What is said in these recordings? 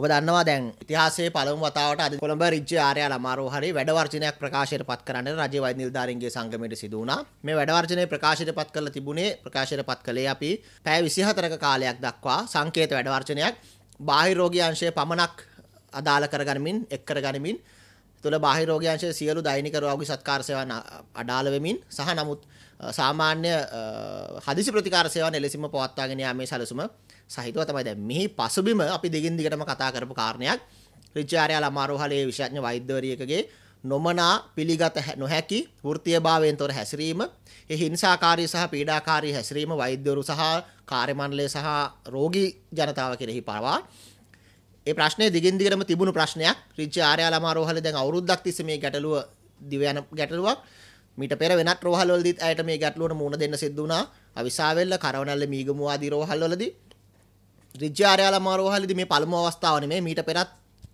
ඔබ දන්නවා දැන් ඉතිහාසයේ පළමු වතාවට අද කොළඹ රිජ්ජ ආර්ය ළමාරෝ හරි වැඩවර්ජනයක් ප්‍රකාශයට පත් කරන්න රජයේ වෛද්‍ය නිලධාරීන්ගේ සංගමයට සිදු වුණා. මේ වැඩවර්ජනය ප්‍රකාශයට පත් කරලා තිබුණේ ප්‍රකාශයට පත් කළේ අපි පැය 24ක කාලයක් දක්වා සංකේත වැඩවර්ජනයක් බාහිර රෝගී අංශය පමණක් අදාළ කරගනිමින් එක් කරගනිමින් තුළ බාහිර රෝගී අංශයේ සියලු දෛනික රෝගී සත්කාර සේවා අඩාල වෙමින් සහ නමුත් සාමාන්‍ය හදිසි ප්‍රතිකාර සේවා එලෙසින්ම පවත්වාගෙන යාමේ සැලසුම සහිතව තමයි දැන් මෙහි පසුබිම අපි දිගින් දිගටම කතා කරපු කාරණයක් රිචාර්යාල අමාරෝහලේ විශේෂඥ වෛද්‍යවරියකගේ නොමනා පිළිගත නොහැකි වෘත්තීයභාවයෙන් තොර හැසිරීම ඒ හිංසාකාරී සහ පීඩාකාරී හැසිරීම වෛද්‍යවරු සහ කාර්යමණ්ඩලය සහ රෝගී ජනතාව කෙරෙහි පවා ඒ ප්‍රශ්නේ දිගින් දිගටම තිබුණු ප්‍රශ්නයක් රිචාර්යාල අමාරෝහලේ දැන් අවුරුද්දක් තිස්සේ මේ ගැටලුව දිව යන ගැටලුවක් මීට පෙර වෙනත් රෝහල්වලදීත් ඇයට මේ ගැටලුවට මුහුණ දෙන්න සිද්ධ වුණා අවිසාවෙල්ල කරවනල්ල මීගමුව ආදී රෝහල්වලදී රිජාරයාල මාරෝහලදි මේ පළමු අවස්ථාවන මේ මීට පෙරත්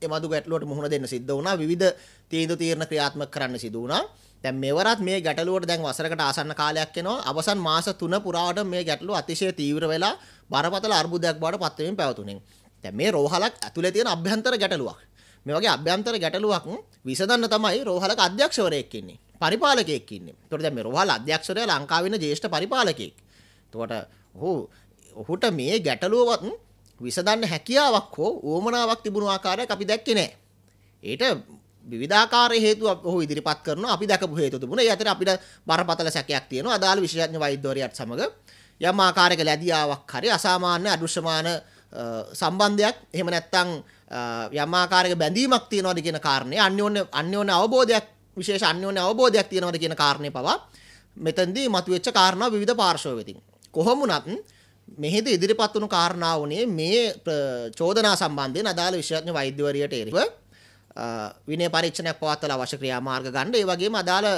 එමදු ගැටලුවට මුහුණ දෙන්න සිද්ධ වුණා විවිධ තීන්දු තීරණ ක්‍රියාත්මක කරන්න සිදු වුණා. දැන් මෙවරත් මේ ගැටලුවට දැන් වසරකට ආසන්න කාලයක් එනවා. අවසන් මාස 3 පුරාවට මේ ගැටලුව අතිශය තීව්‍ර වෙලා බරපතල අර්බුදයක් බවට පත් වෙමින් පැවතුනේ. දැන් මේ රෝහලක් ඇතුලේ තියෙන අභ්‍යන්තර ගැටලුවක්. මේ වගේ අභ්‍යන්තර ගැටලුවක් විසඳන්න තමයි රෝහලක අධ්‍යක්ෂවරයෙක් ඉන්නේ. පරිපාලකයෙක් ඉන්නේ. ඒතකොට දැන් මේ රෝහල අධ්‍යක්ෂවරයා ලංකාවේ ඉන්න ජ්‍යෙෂ්ඨ පරිපාලකයෙක්. එතකොට ඔහු ඔහුට මේ ගැටලුවත් විසඳන්න හැකියාවක් හෝ උවමනාවක් තිබුණු ආකාරයක් අපි දැක්කේ නැහැ. ඒට විවිධාකාර හේතු ඔහු ඉදිරිපත් කරනවා අපි දැකපු හේතු තිබුණා. ඒ අතර අපිට බරපතල සැකයක් තියෙනවා. අදාළ විශේෂඥ වෛද්‍යවරයාත් සමග යම් ආකාරයක ලැබියාවක් හරි අසාමාන්‍ය අදෘශ්‍යමාන සම්බන්ධයක් එහෙම නැත්නම් යම් ආකාරයක බැඳීමක් තියනවාද කියන කාරණේ අන්‍යෝන්‍ය අන්‍යෝන්‍ය අවබෝධයක් විශේෂ අන්‍යෝන්‍ය අවබෝධයක් තියනවාද කියන කාරණේ පවා මෙතෙන්දී මතුවෙච්ච කාරණා විවිධ පාර්ශව වෙතින් කොහොම වුණත් මෙහිද ඉදිරිපත් වුණු කාරණාව වුණේ මේ චෝදනා සම්බන්ධයෙන් අදාළ විශේෂඥ වෛද්‍යවරියට එරෙහිව විනය පරීක්ෂණයක් පවත්වලා අවශ්‍ය ක්‍රියාමාර්ග ගන්න. ඒ වගේම අදාළ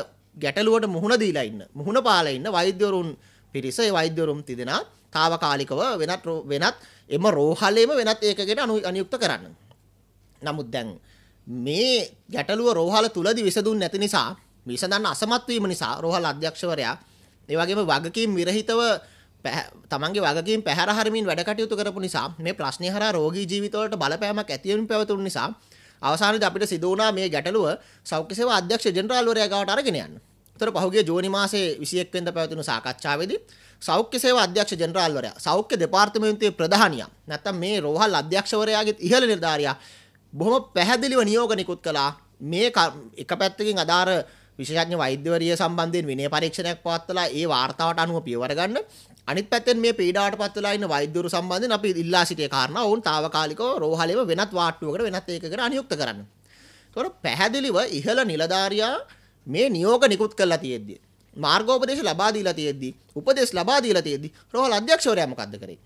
ගැටලුවට මුහුණ දීලා ඉන්න, මුහුණ පාලා ඉන්න වෛද්‍යවරුන් පිරිස, ඒ වෛද්‍යවරුන් තිදෙනා తాවකාලිකව වෙනත් වෙනත් එම රෝහලේම වෙනත් ඒකකයකට අනුයුක්ත කරන්න. නමුත් දැන් මේ ගැටලුව රෝහල තුලදී විසඳුන්නේ නැති නිසා, විසඳන්න අසමත් වීම නිසා රෝහල අධ්‍යක්ෂවරයා ඒ වගේම වගකීම් විරහිතව තමන්ගේ වගකින් පැහරහරමින් වැඩකටයුතු කරපු නිසා මේ ප්‍රශ්නය හර රෝගී ජීවිතවලට බලපෑමක් ඇතිවීම පැවතුන් නිසා අවසානයේ අපිට සිදු වුණා මේ ගැටලුව සෞඛ්‍ය සේවා අධ්‍යක්ෂ ජෙනරාල්වරයා ගාවට අරගෙන යන්න. ඒතර පහුගිය ජූනි මාසයේ 21 වෙනිදා පැවතුණු සාකච්ඡාවේදී සෞඛ්‍ය සේවා අධ්‍යක්ෂ ජෙනරාල්වරයා සෞඛ්‍ය දෙපාර්තමේන්තුවේ ප්‍රධානියා නැත්තම් මේ රෝහල් අධ්‍යක්ෂවරයාගේ ඉහළ නිලධාරියා බොහොම පැහැදිලිව නියෝග නිකුත් කළා මේ එක පැත්තකින් අදාර විශේෂඥ වෛද්‍යවරිය සම්බන්ධයෙන් විනය පරීක්ෂණයක් පවත්වලා ඒ වාර්තාවට අනුව පියවර ගන්න. අනිත් පැත්තෙන් මේ පීඩාවට පත් වෙලා ඉන්න වෛද්‍යවරු සම්බන්ධයෙන් අපි ඉල්ලා සිටියේ කාරණා ඔවුන් తాවකාලිකව රෝහලේම වෙනත් වාට්ටුවකට වෙනත් ඒකකට අනියුක්ත කරන්න. ඒතකොට පැහැදිලිව ඉහළ නිලධාරියා මේ නියෝග නිකුත් කරලා තියෙද්දී මාර්ගෝපදේශ ලබා දීලා තියෙද්දී උපදේශ ලබා දීලා තියෙද්දී රෝහල අධ්‍යක්ෂවරයා මොකද්ද කරේ?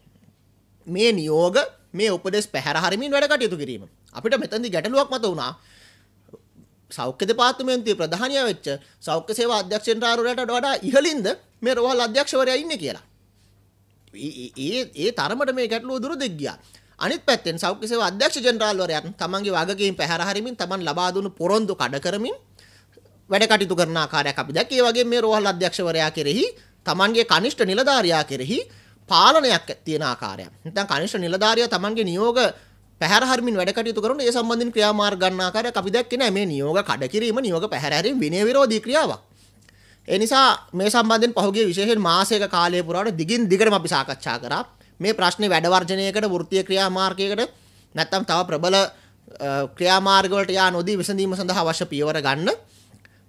මේ නියෝග මේ උපදේශ පැහැර හරිමින් වැඩ කටයුතු කිරීම. අපිට මෙතනදී ගැටලුවක් මත වුණා. සෞඛ්‍ය දෙපාර්තමේන්තුවේ ප්‍රධානියා වෙච්ච සෞඛ්‍ය සේවා අධ්‍යක්ෂ චන්ද්‍රාරෝරයට වඩා ඉහළින්ද මේ රෝහල අධ්‍යක්ෂවරයා ඉන්නේ කියලා. ඒ තරමට මේ ගැටලුව දුර දෙගියා අනිත් පැත්තෙන් සෞඛ්‍ය සේවා අධ්‍යක්ෂ ජෙනරාල්වරයන් තමන්ගේ වගකීම් පැහැර හරිමින් තමන් ලබා දුණු පොරොන්දු කඩ කරමින් වැඩ කටයුතු කරන ආකාරයක් අපි දැක්කේ. ඒ වගේම මේ රෝහල් අධ්‍යක්ෂවරයා කෙරෙහි තමන්ගේ කනිෂ්ඨ නිලධාරියා කෙරෙහි පාලනයක් තියෙන ආකාරයක්. නැත්නම් කනිෂ්ඨ නිලධාරියා තමන්ගේ නියෝග පැහැර හරිමින් වැඩ කටයුතු කරන ඒ සම්බන්ධයෙන් ක්‍රියාමාර්ග ගන්න ආකාරයක් අපි දැක්කේ නෑ. මේ නියෝග කඩ කිරීම නියෝග පැහැර හැරීම විනය විරෝධී ක්‍රියාවක්. ඒ නිසා මේ සම්බන්ධයෙන් පහුගිය විශේෂයෙන් මාසයක කාලය පුරාට දිගින් දිගටම අපි සාකච්ඡා කරා. මේ ප්‍රශ්නේ වැඩ වර්ජනයකට වෘත්තීය ක්‍රියාමාර්ගයකට නැත්නම් තව ප්‍රබල ක්‍රියාමාර්ග වලට යා නොදී විසඳීම සඳහා අවශ්‍ය පියවර ගන්න.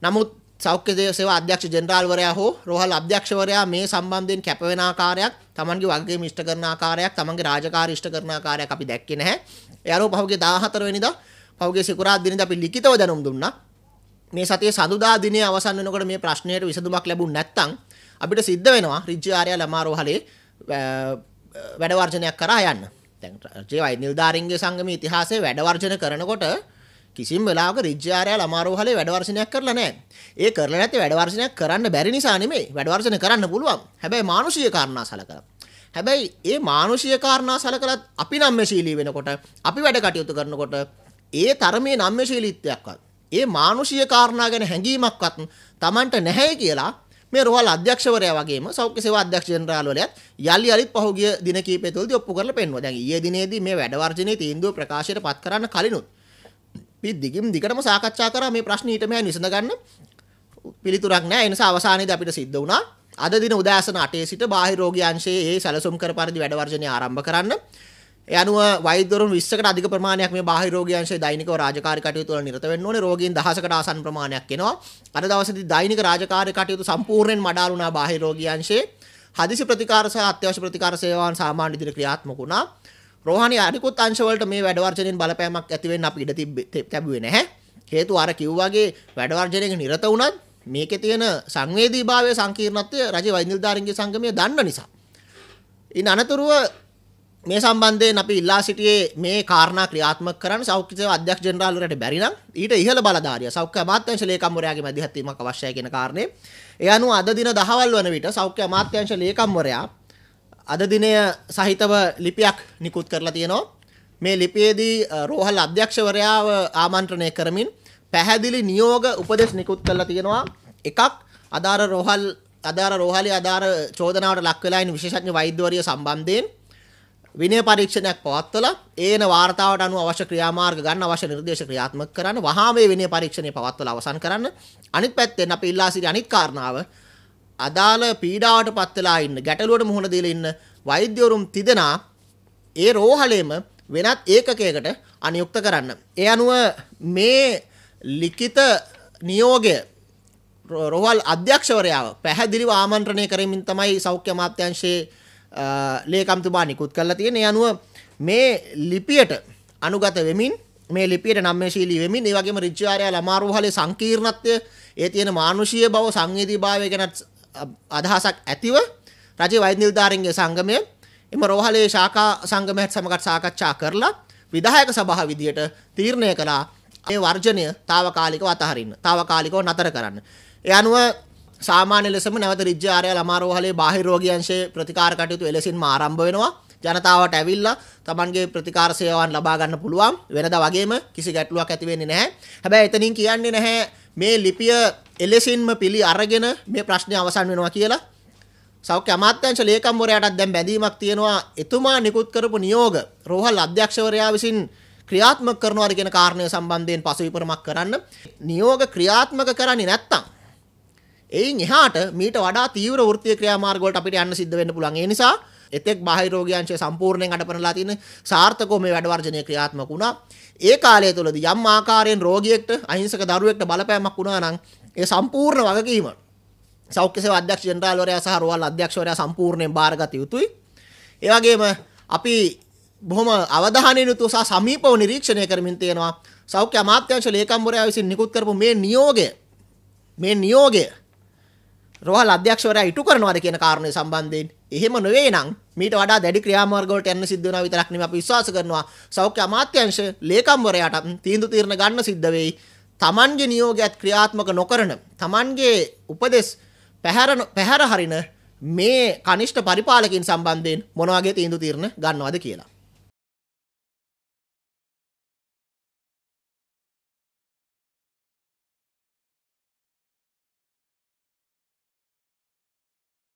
නමුත් සෞඛ්‍ය සේවා අධ්‍යක්ෂ ජෙනරාල්වරයා හෝ රෝහල් අධ්‍යක්ෂවරයා මේ සම්බන්ධයෙන් කැප වෙන ආකාරයක් තමන්ගේ වගකීම් ඉෂ්ට කරන ආකාරයක් තමන්ගේ රාජකාරී ඉෂ්ට කරන ආකාරයක් අපි දැක්කේ නැහැ. එයාරෝ පහුගිය 14 වෙනිදා පහුගිය සිකුරාදා දිනදා අපි ලිඛිතව දැනුම් දුන්නා. මේ සතිය සඳුදා දිනය අවසන් වෙනකොට මේ ප්‍රශ්නයට විසඳුමක් ලැබුණ නැත්නම් අපිට සිද්ධ වෙනවා රිජ්ජු ආර්ය ළමාරෝහලේ වැඩ වර්ජනයක් කරා යන්න. දැන් රජයේ වෛද්‍ය නිලධාරීන්ගේ සංගමයේ ඉතිහාසයේ වැඩ වර්ජන කරනකොට කිසිම වෙලාවක රිජ්ජාරය ළමාරෝහලේ වැඩවර්ෂණයක් කරලා නැහැ. ඒ කරලා නැති වැඩවර්ෂණයක් කරන්න බැරි නිසා නෙමෙයි. වැඩවර්ෂණ කරන්න පුළුවන්. හැබැයි මානුෂීය කාරණා සලකලා. හැබැයි ඒ මානුෂීය කාරණා සලකලත් අපි නම්මශීලී වෙනකොට, අපි වැඩ කටයුතු කරනකොට ඒ තරමේ නම්මශීලීත්වයක්වත් ඒ මානුෂීය කාරණා ගැන හැඟීමක්වත් Tamanට නැහැයි කියලා මේ රෝහල් අධ්‍යක්ෂවරයා වගේම සෞඛ්‍ය සේවා අධ්‍යක්ෂ ජෙනරාල්වරයාත් යලි යලිත් පහුගිය දින කිහිපය තුළදී ඔප්පු කරලා පෙන්වුවා. දැන් ඊයේ දිනේදී මේ වැඩ වර්ජිනේ තීන්දුව ප්‍රකාශයට පත් කරන්න කලිනුත් අපි දිගින් දිගටම සාකච්ඡා කරා මේ ප්‍රශ්න ඊටමයන් විසඳ ගන්න පිළිතුරක් නැහැ. ඒ නිසා අවසානයේදී අපිට සිද්ධ වුණා අද දින උදෑසන 8 සිට බාහිර රෝගී අංශයේ ඒ සැලසුම් කර පරිදි වැඩ වර්ජනය ආරම්භ කරන්න ඒ අනුව වෛද්‍යවරුන් 20කට අධික ප්‍රමාණයක් මේ බාහිර රෝගී අංශයේ දෛනිකව රාජකාරී කටයුතු වල නිරත වෙන්න ඕනේ. රෝගීන් දහසකට ආසන්න ප්‍රමාණයක් එනවා. අද දවසේදී දෛනික රාජකාරී කටයුතු සම්පූර්ණයෙන් මඩාල් වුණා බාහිර රෝගී අංශයේ. හදිසි ප්‍රතිකාර සහ අත්‍යවශ්‍ය ප්‍රතිකාර සේවාවන් සාමාන්‍ය විදිහට ක්‍රියාත්මක වුණා. රෝහණී අනිකුත් අංශවලට මේ වැඩ වර්ජනයෙන් බලපෑමක් ඇති වෙන්න අපි ඉඩ තිබුවේ නැහැ. හේතුව අර කිව්වාගේ වැඩ වර්ජනයේ නිරත වුණත් මේකේ තියෙන සංවේදීභාවය සංකීර්ණත්වය රජ වෛද්‍ය නිලධාරීන්ගේ සංගමය දන්න නිසා. ඉන් අනතුරුව මේ සම්බන්ධයෙන් අපි ඉල්ලා සිටියේ මේ කාරණා ක්‍රියාත්මක කරන්න සෞඛ්‍ය සේවා අධ්‍යක්ෂ ජෙනරාල්වරයාට බැරි නම් ඊට ඉහළ බලධාරිය සෞඛ්‍ය අමාත්‍යාංශ ලේකම්වරයාගේ මැදිහත්වීමක් අවශ්‍යයි කියන කාරණේ. ඒ අනුව අද දින 10වල් වන විට සෞඛ්‍ය අමාත්‍යාංශ ලේකම්වරයා අද දිනය සහිතව ලිපියක් නිකුත් කරලා තියෙනවා. මේ ලිපියේදී රෝහල් අධ්‍යක්ෂවරයාව ආමන්ත්‍රණය කරමින් පැහැදිලි නියෝග උපදෙස් නිකුත් කරලා තියෙනවා. එකක් අදාර රෝහල් අදාර රෝහලේ අදාර චෝදනාවට ලක් වෙලා ඉන්න විශේෂඥ වෛද්‍යවරිය සම්බන්ධයෙන් විනය පරීක්ෂණයක් පවත්වලා ඒන වාර්තාවට අනුව අවශ්‍ය ක්‍රියාමාර්ග ගන්න අවශ්‍ය නිර්දේශ ක්‍රියාත්මක කරන්න වහාම මේ විනය පරීක්ෂණය පවත්වලා අවසන් කරන්න අනිත් පැත්තෙන් අපි ඉල්ලා සිටි අනිත් කාරණාව අදාළ පීඩාවට පත් වෙලා ඉන්න ගැටලුවට මුහුණ දීලා ඉන්න වෛද්‍යවරුන් තිදෙනා ඒ රෝහලේම වෙනත් ඒකකයකට අනියුක්ත කරන්න. ඒ අනුව මේ ලිඛිත නියෝගය රෝහල් අධ්‍යක්ෂවරයාව පැහැදිලිව ආමන්ත්‍රණය කරමින් තමයි සෞඛ්‍ය අමාත්‍යාංශයේ ලේකම්තුමා නිකුත් කරලා තියෙන යනුව මේ ලිපියට අනුගත වෙමින් මේ ලිපියට නම්මශීලී වෙමින් ඒ වගේම ඍජ්ජාරයා ළමාරුහලේ සංකීර්ණත්වය ඒ තියෙන මානුෂීය බව සංවේදීභාවය ගැන අදහසක් ඇතිව රජයේ වෛද්‍ය නිලධාරීන්ගේ සංගමය එම රෝහලේ ශාඛා සංගමයත් සමග සාකච්ඡා කරලා විධායක සභාව විදියට තීරණය කළා ඒ වර්ජණය తాවකාලිකව අතහරින්න. తాවකාලිකව නතර කරන්න. ඒ අනුව සාමාන්‍ය ලෙසම නැවත රිජ්ජ ආරයල් අමාරෝහලේ බාහිර රෝගියංශයේ ප්‍රතිකාර කටයුතු එලෙසින්ම ආරම්භ වෙනවා. ජනතාවට ඇවිල්ලා තමන්ගේ ප්‍රතිකාර සේවාවන් ලබා ගන්න පුළුවන්. වෙනදා වගේම කිසි ගැටලුවක් ඇති වෙන්නේ නැහැ. හැබැයි එතනින් කියන්නේ නැහැ මේ ලිපිය එලෙසින්ම පිළි අරගෙන මේ ප්‍රශ්නේ අවසන් වෙනවා කියලා. සෞඛ්‍ය අමාත්‍යංශ ලේකම්වරයාටත් දැන් බැඳීමක් තියෙනවා. එතුමා නිකුත් කරපු නියෝග රෝහල් අධ්‍යක්ෂවරයා විසින් ක්‍රියාත්මක කරනවාද කියන කාරණය සම්බන්ධයෙන් පසුවිපරමක් කරන්න. නියෝග ක්‍රියාත්මක කරන්නේ නැත්තම් එයින් එහාට මීට වඩා තීව්‍ර වෘත්තීය ක්‍රියාමාර්ග වලට අපිට යන්න සිද්ධ වෙන්න පුළුවන්. ඒ නිසා එතෙක් බාහිර රෝගියංශය සම්පූර්ණයෙන් අඩපණලා තියෙන සාර්ථකව මේ වැඩ වර්ජනය ක්‍රියාත්මක වුණා. ඒ කාලය තුලදී යම් ආකාරයෙන් රෝගියෙක්ට අහිංසක දරුවෙක්ට බලපෑමක් වුණා නම් ඒ සම්පූර්ණ වගකීම සෞඛ්‍ය සේවා අධ්‍යක්ෂ ජෙනරාල්වරයා සහ රෝහල් අධ්‍යක්ෂවරයා සම්පූර්ණයෙන් බාරගත යුතුයි. ඒ වගේම අපි බොහොම අවධානයෙන් යුතුව සහ සමීපව නිරීක්ෂණය කරමින් තියෙනවා. සෞඛ්‍ය අමාත්‍යාංශ ලේකම්වරයා විසින් නිකුත් කරපු මේ නියෝගය මේ නියෝගය රෝහල් අධ්‍යක්ෂවරයා ඉටු කරනවද කියන කාරණය සම්බන්ධයෙන් එහෙම නොවේ නම් මීට වඩා දැඩි ක්‍රියාමාර්ග වලට යන්න සිද්ධ වෙනවා විතරක් නෙමෙයි අපි විශ්වාස කරනවා සෞඛ්‍ය අමාත්‍යාංශ ලේකම්වරයාට තීන්දුව తీරන ගන්න සිද්ධ වෙයි තමන්ගේ නියෝගයත් ක්‍රියාත්මක නොකරන තමන්ගේ උපදෙස් පැහැර පැහැර හරින මේ කනිෂ්ඨ පරිපාලකයන් සම්බන්ධයෙන් මොන වගේ තීන්දුව తీරන ගන්නවද කියලා